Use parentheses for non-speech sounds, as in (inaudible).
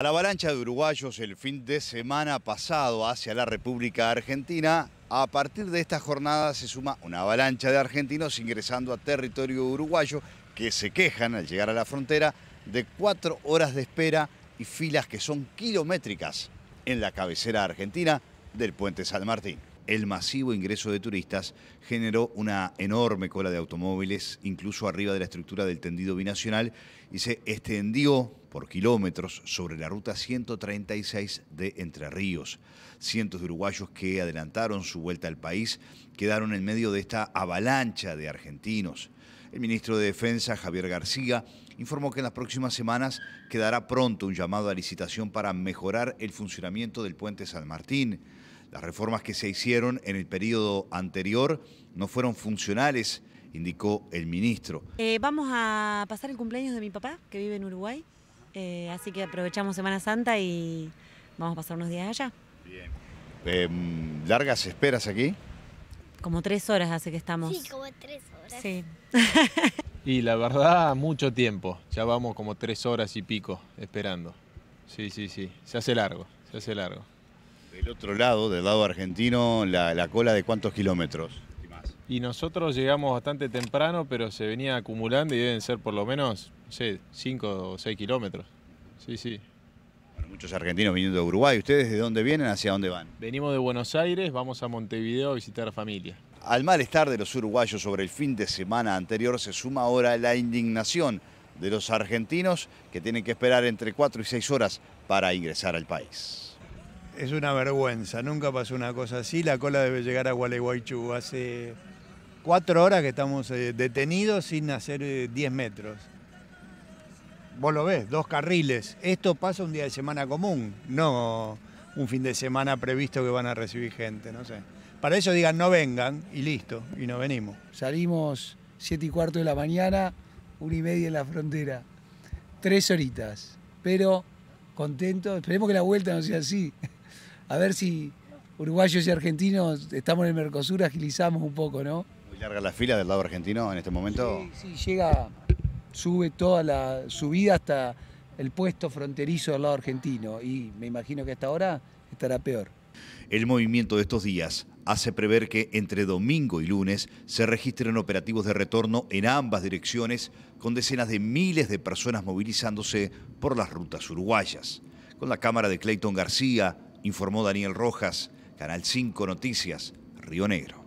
A la avalancha de uruguayos el fin de semana pasado hacia la República Argentina, a partir de esta jornada se suma una avalancha de argentinos ingresando a territorio uruguayo que se quejan al llegar a la frontera de cuatro horas de espera y filas que son kilométricas en la cabecera argentina del puente San Martín. El masivo ingreso de turistas generó una enorme cola de automóviles, incluso arriba de la estructura del tendido binacional, y se extendió por kilómetros sobre la ruta 136 de Entre Ríos. Cientos de uruguayos que adelantaron su vuelta al país quedaron en medio de esta avalancha de argentinos. El ministro de Defensa, Javier García, informó que en las próximas semanas quedará pronto un llamado a licitación para mejorar el funcionamiento del puente San Martín. Las reformas que se hicieron en el periodo anterior no fueron funcionales, indicó el ministro. Eh, vamos a pasar el cumpleaños de mi papá, que vive en Uruguay. Eh, así que aprovechamos Semana Santa y vamos a pasar unos días allá. Bien. Em, ¿Largas esperas aquí? Como tres horas hace que estamos. Sí, como tres horas. Sí. (laughs) y la verdad, mucho tiempo. Ya vamos como tres horas y pico esperando. Sí, sí, sí. Se hace largo, se hace largo. Del otro lado, del lado argentino, la, cola de cuántos kilómetros? Y, y nosotros llegamos bastante temprano, pero se venía acumulando y deben ser por lo menos, no sé, cinco o seis kilómetros. Sí, sí. Bueno, muchos argentinos viniendo de Uruguay. ¿Ustedes de dónde vienen? ¿Hacia dónde van? Venimos de Buenos Aires, vamos a Montevideo a visitar a familia. Al malestar de los uruguayos sobre el fin de semana anterior se suma ahora la indignación de los argentinos que tienen que esperar entre 4 y 6 horas para ingresar al país. Es una vergüenza, nunca pasó una cosa así. La cola debe llegar a Gualeguaychú. Hace cuatro horas que estamos eh, detenidos sin hacer 10 eh, metros vos lo ves, dos carriles. Esto pasa un día de semana común, no un fin de semana previsto que van a recibir gente, no sé. Para eso digan no vengan y listo, y no venimos. Salimos 7 y cuarto de la mañana, una y media en la frontera. Tres horitas, pero contento Esperemos que la vuelta no sea así. A ver si uruguayos y argentinos estamos en el Mercosur, agilizamos un poco, ¿no? Muy larga la fila del lado argentino en este momento. Sí, sí llega sube toda la subida hasta el puesto fronterizo del lado argentino y me imagino que hasta ahora estará peor. El movimiento de estos días hace prever que entre domingo y lunes se registren operativos de retorno en ambas direcciones con decenas de miles de personas movilizándose por las rutas uruguayas. Con la cámara de Clayton García, informó Daniel Rojas, Canal 5 Noticias, Río Negro.